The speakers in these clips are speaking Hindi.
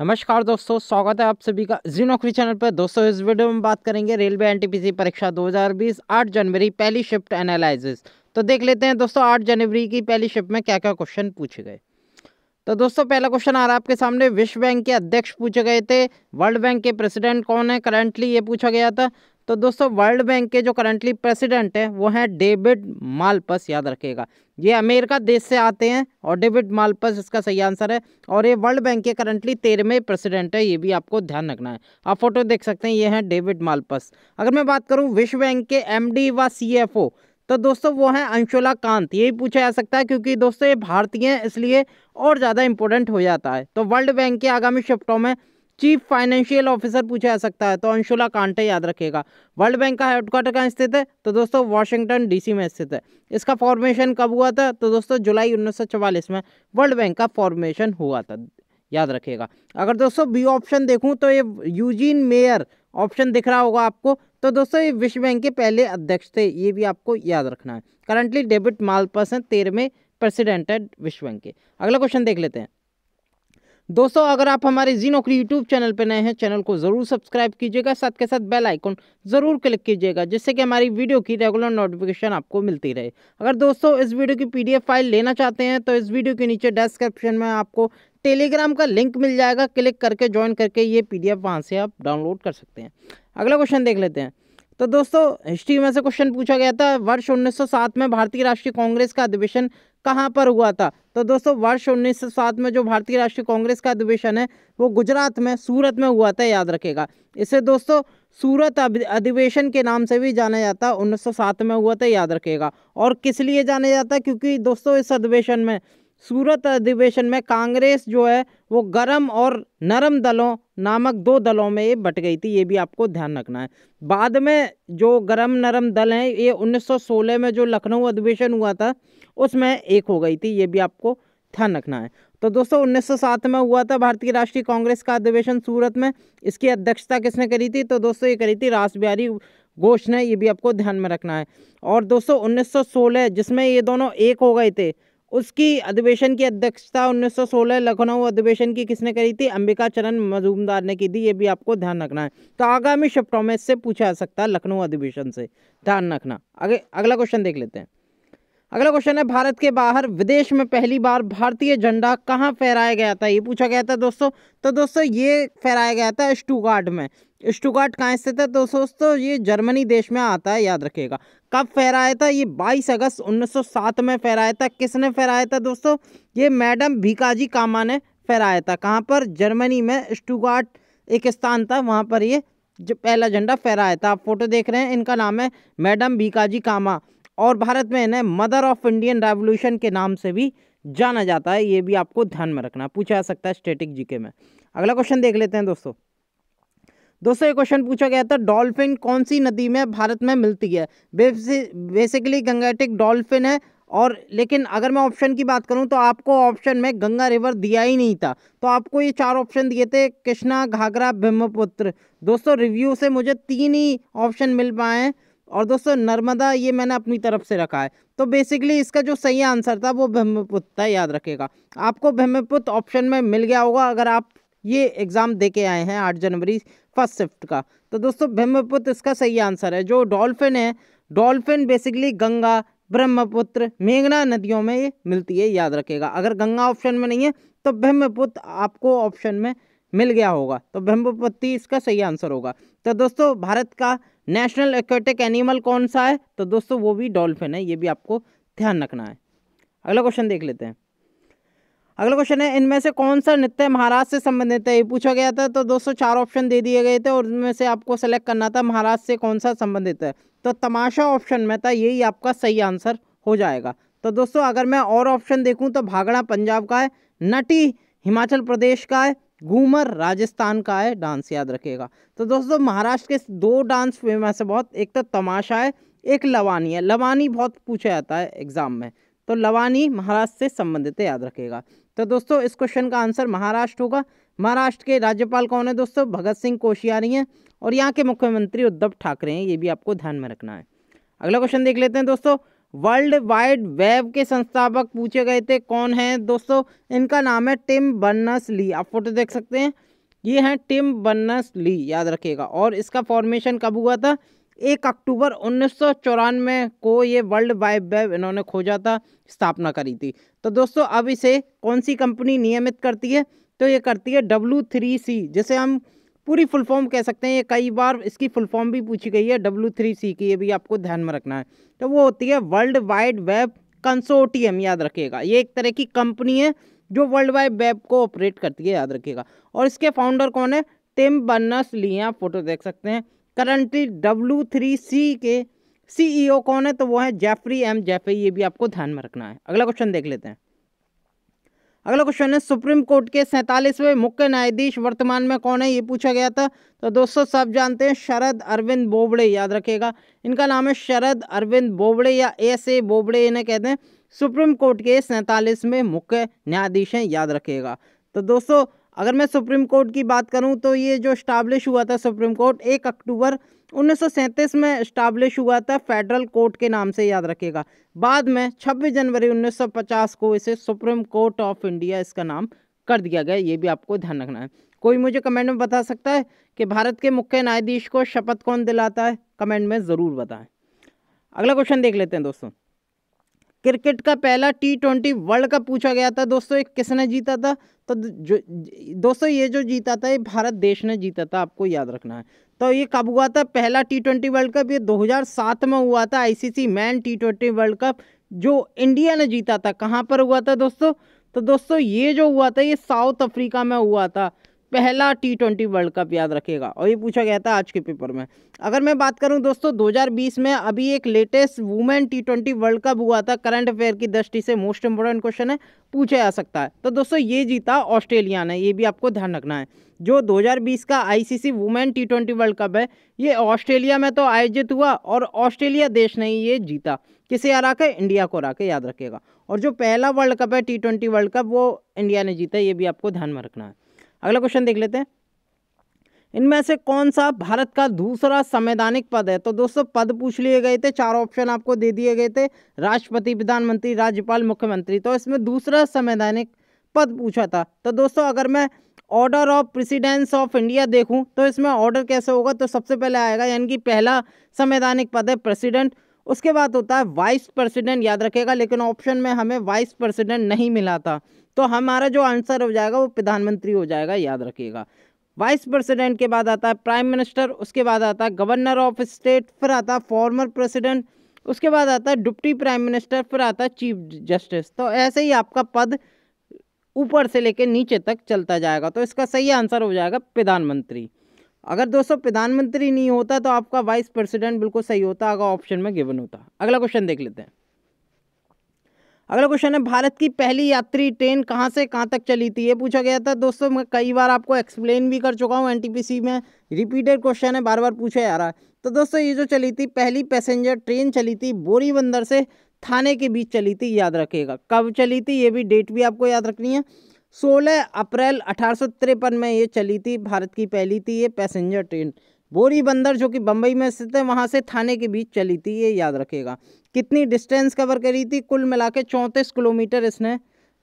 नमस्कार दोस्तों स्वागत है आप सभी का जी नौकरी चैनल पर दोस्तों इस वीडियो में बात करेंगे रेलवे एनटीपीसी परीक्षा 2020 8 जनवरी पहली शिफ्ट एनालिसिस तो देख लेते हैं दोस्तों 8 जनवरी की पहली शिफ्ट में क्या क्या क्वेश्चन पूछे गए तो दोस्तों पहला क्वेश्चन आ रहा है आपके सामने विश्व बैंक के अध्यक्ष पूछे गए थे वर्ल्ड बैंक के प्रेसिडेंट कौन है करंटली ये पूछा गया था तो दोस्तों वर्ल्ड बैंक के जो करंटली प्रेसिडेंट हैं वो हैं डेविड मालपस याद रखेगा ये अमेरिका देश से आते हैं और डेविड मालपस इसका सही आंसर है और ये वर्ल्ड बैंक के करंटली तेरहवें प्रेसिडेंट है ये भी आपको ध्यान रखना है आप फोटो देख सकते हैं ये हैं डेविड मालपस अगर मैं बात करूँ विश्व बैंक के एम व सी तो दोस्तों वो हैं अंशुला कांत यही पूछा जा सकता है क्योंकि दोस्तों ये भारतीय हैं इसलिए और ज़्यादा इंपॉर्टेंट हो जाता है तो वर्ल्ड बैंक के आगामी शिफ्टों में चीफ फाइनेंशियल ऑफिसर पूछा जा सकता है तो अंशुला कांटे याद रखेगा वर्ल्ड बैंक का हेडक्वार्टर कहाँ स्थित है तो दोस्तों वाशिंगटन डीसी में स्थित है इसका फॉर्मेशन कब हुआ था तो दोस्तों जुलाई उन्नीस में वर्ल्ड बैंक का फॉर्मेशन हुआ था याद रखेगा अगर दोस्तों बी ऑप्शन देखूँ तो ये यूजीन मेयर ऑप्शन दिख रहा होगा आपको तो दोस्तों ये विश्व बैंक के पहले अध्यक्ष थे ये भी आपको याद रखना है करंटली डेबिट मालपस हैं तेरहवें प्रेसिडेंट है विश्व बैंक के अगला क्वेश्चन देख लेते हैं दोस्तों अगर आप हमारे जी नौकरी यूट्यूब चैनल पर नए हैं चैनल को ज़रूर सब्सक्राइब कीजिएगा साथ के साथ बेल आइकॉन ज़रूर क्लिक कीजिएगा जिससे कि हमारी वीडियो की रेगुलर नोटिफिकेशन आपको मिलती रहे अगर दोस्तों इस वीडियो की पीडीएफ फाइल लेना चाहते हैं तो इस वीडियो के नीचे डिस्क्रिप्शन में आपको टेलीग्राम का लिंक मिल जाएगा क्लिक करके ज्वाइन करके ये पी वहां से आप डाउनलोड कर सकते हैं अगला क्वेश्चन देख लेते हैं तो दोस्तों हिस्ट्री में से क्वेश्चन पूछा गया था वर्ष 1907 में भारतीय राष्ट्रीय कांग्रेस का अधिवेशन कहाँ पर हुआ था तो दोस्तों वर्ष 1907 में जो भारतीय राष्ट्रीय कांग्रेस का अधिवेशन है वो गुजरात में सूरत में हुआ था याद रखेगा इसे दोस्तों सूरत अधिवेशन के नाम से भी जाना जाता है 1907 में हुआ था याद रखेगा और किस लिए जाना जाता क्योंकि दोस्तों इस अधिवेशन में सूरत अधिवेशन में कांग्रेस जो है वो गरम और नरम दलों नामक दो दलों में ये बट गई थी ये भी आपको ध्यान रखना है बाद में जो गरम नरम दल हैं ये 1916 में जो लखनऊ अधिवेशन हुआ था उसमें एक हो गई थी ये भी आपको ध्यान रखना है तो दोस्तों उन्नीस में हुआ था भारतीय राष्ट्रीय कांग्रेस का अधिवेशन सूरत में इसकी अध्यक्षता किसने करी थी तो दोस्तों ये करी थी रास बिहारी घोष ने ये भी आपको ध्यान में रखना है और दोस्तों उन्नीस जिसमें ये दोनों एक हो गए थे उसकी अधिवेशन की अध्यक्षता 1916 लखनऊ अधिवेशन की किसने करी थी अंबिका चरण मजूमदार ने की थी ये भी आपको ध्यान रखना है तो आगामी शब्दों में से पूछा जा सकता है लखनऊ अधिवेशन से ध्यान रखना अगला क्वेश्चन देख लेते हैं अगला क्वेश्चन है भारत के बाहर विदेश में पहली बार भारतीय झंडा कहाँ फहराया गया था ये पूछा गया था दोस्तों तो दोस्तों ये फहराया गया था स्टूगार्ड में स्टुगार्ट कहाँ स्थित है तो दोस्तों ये जर्मनी देश में आता है याद रखिएगा कब फहराया था ये 22 अगस्त 1907 में फहराया था किसने फहराया था दोस्तों ये मैडम भीकाजी कामा ने फहराया था कहाँ पर जर्मनी में स्टुगार्ट एक स्थान था वहाँ पर ये जो पहला झंडा फहराया था आप फोटो देख रहे हैं इनका नाम है मैडम भीकाजी कामा और भारत में इन्हें मदर ऑफ इंडियन रेवोल्यूशन के नाम से भी जाना जाता है ये भी आपको ध्यान में रखना पूछा जा सकता है स्टेटिक जीके में अगला क्वेश्चन देख लेते हैं दोस्तों दोस्तों ये क्वेश्चन पूछा गया था डॉल्फिन कौन सी नदी में भारत में मिलती है बेसिकली गंगाटिक डॉल्फिन है और लेकिन अगर मैं ऑप्शन की बात करूं तो आपको ऑप्शन में गंगा रिवर दिया ही नहीं था तो आपको ये चार ऑप्शन दिए थे कृष्णा घाघरा ब्रह्मपुत्र दोस्तों रिव्यू से मुझे तीन ही ऑप्शन मिल पाए हैं और दोस्तों नर्मदा ये मैंने अपनी तरफ से रखा है तो बेसिकली इसका जो सही आंसर था वो ब्रह्मपुत्र था याद रखेगा आपको ब्रह्मपुत्र ऑप्शन में मिल गया होगा अगर आप ये एग्ज़ाम दे के आए हैं आठ जनवरी फर्स्ट शिफ्ट का तो दोस्तों ब्रह्मपुत्र इसका सही आंसर है जो डॉल्फिन है डॉल्फिन बेसिकली गंगा ब्रह्मपुत्र मेघना नदियों में ये मिलती है याद रखेगा अगर गंगा ऑप्शन में नहीं है तो ब्रह्मपुत्र आपको ऑप्शन में मिल गया होगा तो ब्रह्मपुत्र इसका सही आंसर होगा तो दोस्तों भारत का नेशनल एक्वेटिक एनिमल कौन सा है तो दोस्तों वो भी डॉल्फिन है ये भी आपको ध्यान रखना है अगला क्वेश्चन देख लेते हैं अगला क्वेश्चन है इनमें से कौन सा नृत्य महाराष्ट्र से संबंधित है ये पूछा गया था तो दोस्तों चार ऑप्शन दे दिए गए थे और उनमें से आपको सेलेक्ट करना था महाराष्ट्र से कौन सा संबंधित है तो तमाशा ऑप्शन में था यही आपका सही आंसर हो जाएगा तो दोस्तों अगर मैं और ऑप्शन देखूँ तो भागड़ा पंजाब का है नटी हिमाचल प्रदेश का है घूमर राजस्थान का है डांस याद रखेगा तो दोस्तों महाराष्ट्र के दो डांस फेमस है बहुत एक तो तमाशा है एक लवानी है लवानी बहुत पूछा जाता है एग्ज़ाम में तो लवानी महाराष्ट्र से संबंधित है याद रखेगा तो दोस्तों इस क्वेश्चन का आंसर महाराष्ट्र होगा महाराष्ट्र के राज्यपाल कौन है दोस्तों भगत सिंह कोशियारी हैं और यहाँ के मुख्यमंत्री उद्धव ठाकरे हैं ये भी आपको ध्यान में रखना है अगला क्वेश्चन देख लेते हैं दोस्तों वर्ल्ड वाइड वेब के संस्थापक पूछे गए थे कौन हैं दोस्तों इनका नाम है टिम बन्नस ली आप फोटो देख सकते हैं ये हैं टिम बन्नस ली याद रखिएगा और इसका फॉर्मेशन कब हुआ था एक अक्टूबर उन्नीस को ये वर्ल्ड वाइड वेब इन्होंने खोजा था स्थापना करी थी तो दोस्तों अब इसे कौन सी कंपनी नियमित करती है तो ये करती है डब्लू थ्री सी जिसे हम पूरी फुल फॉर्म कह सकते हैं ये कई बार इसकी फुल फॉर्म भी पूछी गई है डब्लू थ्री सी की ये भी आपको ध्यान में रखना है तो वो होती है वर्ल्ड वाइड वेब कंसोटियम याद रखिएगा ये एक तरह की कंपनी है जो वर्ल्ड वाइड वेब को ऑपरेट करती है याद रखिएगा और इसके फाउंडर कौन है टिम बर्नर्स ली हैं आप फोटो देख सकते हैं करंटली डब्ल्यू थ्री सी के सीईओ e कौन है तो वो है जेफरी एम जेफे ये भी आपको ध्यान में रखना है अगला क्वेश्चन देख लेते हैं अगला क्वेश्चन है सुप्रीम कोर्ट के सैंतालीसवें मुख्य न्यायाधीश वर्तमान में कौन है ये पूछा गया था तो दोस्तों सब जानते हैं शरद अरविंद बोबड़े याद रखिएगा इनका नाम है शरद अरविंद बोबड़े या एस ए बोबड़े इन्हें कहते हैं सुप्रीम कोर्ट के सैंतालीसवें मुख्य न्यायाधीश हैं याद रखिएगा तो दोस्तों अगर मैं सुप्रीम कोर्ट की बात करूं तो ये जो इस्टाब्लिश हुआ था सुप्रीम कोर्ट एक अक्टूबर उन्नीस में इस्टाब्लिश हुआ था फेडरल कोर्ट के नाम से याद रखेगा बाद में 26 जनवरी 1950 को इसे सुप्रीम कोर्ट ऑफ इंडिया इसका नाम कर दिया गया ये भी आपको ध्यान रखना है कोई मुझे कमेंट में बता सकता है कि भारत के मुख्य न्यायाधीश को शपथ कौन दिलाता है कमेंट में ज़रूर बताएं अगला क्वेश्चन देख लेते हैं दोस्तों क्रिकेट का पहला टी ट्वेंटी वर्ल्ड कप पूछा गया था दोस्तों एक किसने जीता था तो जो दोस्तों ये जो जीता था ये भारत देश ने जीता था आपको याद रखना है तो ये कब हुआ था पहला टी ट्वेंटी वर्ल्ड कप ये 2007 में हुआ था ICC men T twenty World Cup जो इंडिया ने जीता था कहाँ पर हुआ था दोस्तों तो दोस्तों ये जो हुआ था ये साउथ अफ्रीका में हुआ था पहला टी ट्वेंटी वर्ल्ड कप याद रखेगा और ये पूछा गया था आज के पेपर में अगर मैं बात करूं दोस्तों 2020 में अभी एक latest women T twenty World Cup हुआ था करंट अफेयर की दृष्टि से मोस्ट इंपॉर्टेंट क्वेश्चन है पूछा जा सकता है तो दोस्तों ये जीता ऑस्ट्रेलिया ने ये भी आपको ध्यान रखना है जो 2020 का ICC women T twenty World Cup है ये ऑस्ट्रेलिया में तो आयोजित हुआ और ऑस्ट्रेलिया देश ने ये जीता किसे आ रहा इंडिया को रहा याद रखेगा और जो पहला वर्ल्ड कप है टी ट्वेंटी वर्ल्ड कप वो इंडिया ने जीता ये भी आपको ध्यान में रखना है अगला क्वेश्चन देख लेते हैं इनमें से कौन सा भारत का दूसरा संवैधानिक पद है तो दोस्तों पद पूछ लिए गए थे चार ऑप्शन आपको दे दिए गए थे राष्ट्रपति प्रधानमंत्री राज्यपाल मुख्यमंत्री तो इसमें दूसरा संवैधानिक पद पूछा था तो दोस्तों अगर मैं order of precedence of India देखूं तो इसमें ऑर्डर कैसे होगा तो सबसे पहले आएगा यानी कि पहला संवैधानिक पद है प्रेसिडेंट उसके बाद होता है वाइस प्रेसिडेंट याद रखेगा लेकिन ऑप्शन में हमें वाइस प्रेसिडेंट नहीं मिला था तो हमारा जो आंसर हो जाएगा वो प्रधानमंत्री हो जाएगा याद रखिएगा वाइस प्रेसिडेंट के बाद आता है प्राइम मिनिस्टर उसके बाद आता है गवर्नर ऑफ स्टेट फिर आता है फॉर्मर प्रेसिडेंट उसके बाद आता है डिप्टी प्राइम मिनिस्टर फिर आता है चीफ जस्टिस तो ऐसे ही आपका पद ऊपर से लेकर नीचे तक चलता जाएगा तो इसका सही आंसर हो जाएगा प्रधानमंत्री अगर दोस्तों प्रधानमंत्री नहीं होता तो आपका वाइस प्रेसिडेंट बिल्कुल सही होता अगर ऑप्शन में गिवन होता अगला क्वेश्चन देख लेते हैं अगला क्वेश्चन है भारत की पहली यात्री ट्रेन कहाँ से कहाँ तक चली थी ये पूछा गया था दोस्तों मैं कई बार आपको एक्सप्लेन भी कर चुका हूँ एनटीपीसी में रिपीटेड क्वेश्चन है बार बार पूछा जा रहा है तो दोस्तों ये जो चली थी पहली पैसेंजर ट्रेन चली थी बोरी बंदर से थाने के बीच चली थी याद रखेगा कब चली थी ये भी डेट भी आपको याद रखनी है सोलह अप्रैल अठारह में ये चली थी भारत की पहली थी ये पैसेंजर ट्रेन बोरी बंदर जो कि बम्बई में स्थित है वहाँ से थाने के बीच चली थी ये याद रखेगा कितनी डिस्टेंस कवर करी थी कुल मिला के चौंतीस किलोमीटर इसने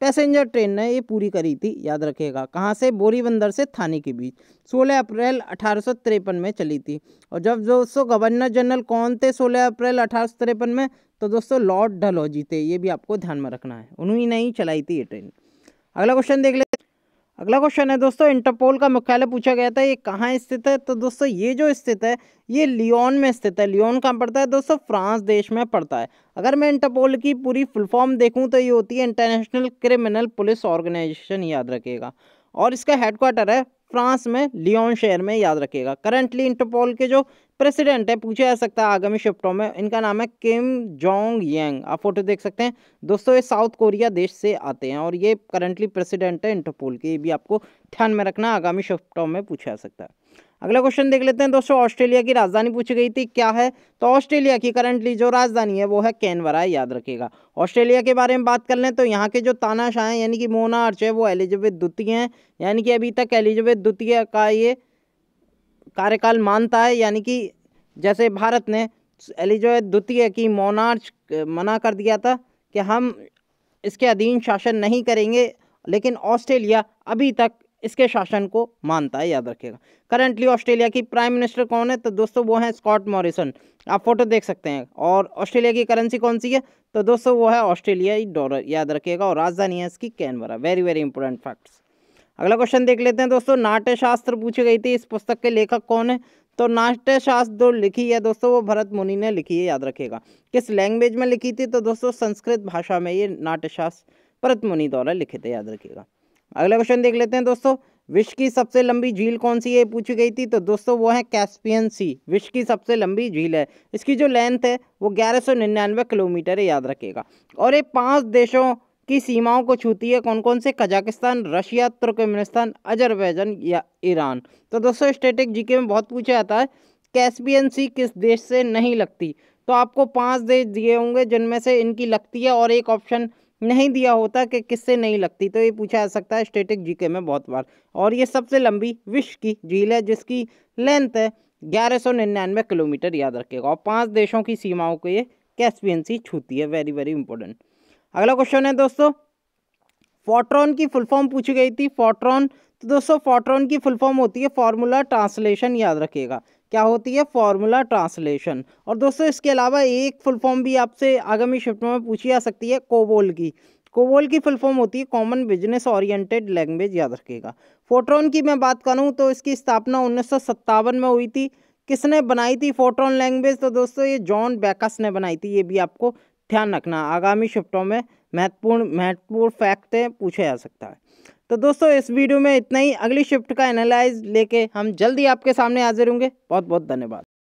पैसेंजर ट्रेन ने ये पूरी करी थी याद रखिएगा कहाँ से बोरीबंदर से थाने के बीच 16 अप्रैल अठारह में चली थी और जब दोस्तों गवर्नर जनरल कौन थे 16 अप्रैल अठारह में तो दोस्तों लॉर्ड डलहौजी थे ये भी आपको ध्यान में रखना है उन्होंने नहीं चलाई थी ये ट्रेन अगला क्वेश्चन देख लेते अगला क्वेश्चन है दोस्तों इंटरपोल का मुख्यालय पूछा गया था ये कहाँ स्थित है तो दोस्तों ये जो स्थित है ये लियोन में स्थित है लियोन कहाँ पड़ता है दोस्तों फ्रांस देश में पड़ता है अगर मैं इंटरपोल की पूरी फुल फॉर्म देखूँ तो ये होती है इंटरनेशनल क्रिमिनल पुलिस ऑर्गेनाइजेशन याद रखेगा और इसका हेडक्वार्टर है फ्रांस में लियोन शहर में याद रखेगा करंटली इंटरपोल के जो प्रेसिडेंट है पूछा जा सकता है आगामी शिफ्टों में इनका नाम है किम जोंग यांग आप फोटो देख सकते हैं दोस्तों ये साउथ कोरिया देश से आते हैं और ये करंटली प्रेसिडेंट है इंटरपोल के ये भी आपको ध्यान में रखना आगामी शिफ्टों में पूछा जा सकता है अगला क्वेश्चन देख लेते हैं दोस्तों ऑस्ट्रेलिया की राजधानी पूछी गई थी क्या है तो ऑस्ट्रेलिया की करंटली जो राजधानी है वो है कैनवरा याद रखेगा ऑस्ट्रेलिया के बारे में बात कर लें तो यहाँ के जो तानाशाह हैं यानी कि मोनार्च है वो एलिजाबेथ द्वितीय हैं यानी कि अभी तक एलिजाबेथ द्वितीय का ये कार्यकाल मानता है यानी कि जैसे भारत ने एलिजाबेथ द्वितीय की मोनार्च मना कर दिया था कि हम इसके अधीन शासन नहीं करेंगे लेकिन ऑस्ट्रेलिया अभी तक इसके शासन को मानता है याद रखिएगा करंटली ऑस्ट्रेलिया की प्राइम मिनिस्टर कौन है तो दोस्तों वो हैं स्कॉट मॉरिसन आप फोटो देख सकते हैं और ऑस्ट्रेलिया की करेंसी कौन सी है तो दोस्तों वो है ऑस्ट्रेलियाई डॉलर याद रखिएगा और राजधानी है इसकी Canberra very very important facts अगला क्वेश्चन देख लेते हैं दोस्तों नाट्यशास्त्र पूछी गई थी इस पुस्तक के लेखक कौन है तो नाट्यशास्त्र जो लिखी है दोस्तों वो भरत मुनि ने लिखी है याद रखेगा किस लैंग्वेज में लिखी थी तो दोस्तों संस्कृत भाषा में ये नाट्यशास्त्र भरत मुनि द्वारा लिखे थे याद रखिएगा अगला क्वेश्चन देख लेते हैं दोस्तों विश्व की सबसे लंबी झील कौन सी है पूछी गई थी तो दोस्तों वो है कैस्पियन सी विश्व की सबसे लंबी झील है इसकी जो लेंथ है वो ग्यारह सौ निन्यानवे किलोमीटर है याद रखिएगा और ये पांच देशों की सीमाओं को छूती है कौन कौन से कजाकिस्तान रशिया तुर्कमेनिस्तान अजरबैजान या ईरान तो दोस्तों स्टेटिक जीके में बहुत पूछा जाता है कैस्पियन सी किस देश से नहीं लगती तो आपको पांच देश दिए होंगे जिनमें से इनकी लगती है और एक ऑप्शन नहीं दिया होता कि किससे नहीं लगती तो ये पूछा जा सकता है स्टेटिक जीके में बहुत बार और ये सबसे लंबी विश्व की झील है जिसकी लेंथ है ग्यारह सौ निन्यानवे किलोमीटर याद रखिएगा और पांच देशों की सीमाओं को ये कैस्पियन सी छूती है वेरी वेरी इंपॉर्टेंट अगला क्वेश्चन है दोस्तों फोट्रॉन की फुल फॉर्म पूछी गई थी फोट्रॉन तो दोस्तों फोट्रॉन की फुल फॉर्म होती है फार्मूला ट्रांसलेशन याद रखिएगा क्या होती है फार्मूला ट्रांसलेशन और दोस्तों इसके अलावा एक फुल फॉर्म भी आपसे आगामी शिफ्ट में पूछी जा सकती है कोबोल की कोबोल की फुल फॉर्म होती है कॉमन बिजनेस ओरिएंटेड लैंग्वेज याद रखिएगा फोट्रॉन की मैं बात करूँ तो इसकी स्थापना उन्नीस में हुई थी किसने बनाई थी फोट्रॉन लैंग्वेज तो दोस्तों ये जॉन बैकस ने बनाई थी ये भी आपको ध्यान रखना आगामी शिफ्टों में महत्वपूर्ण महत्वपूर्ण फैक्टें पूछा जा सकता है तो दोस्तों इस वीडियो में इतना ही अगली शिफ्ट का एनालाइज लेके हम जल्दी आपके सामने हाजिर होंगे बहुत बहुत धन्यवाद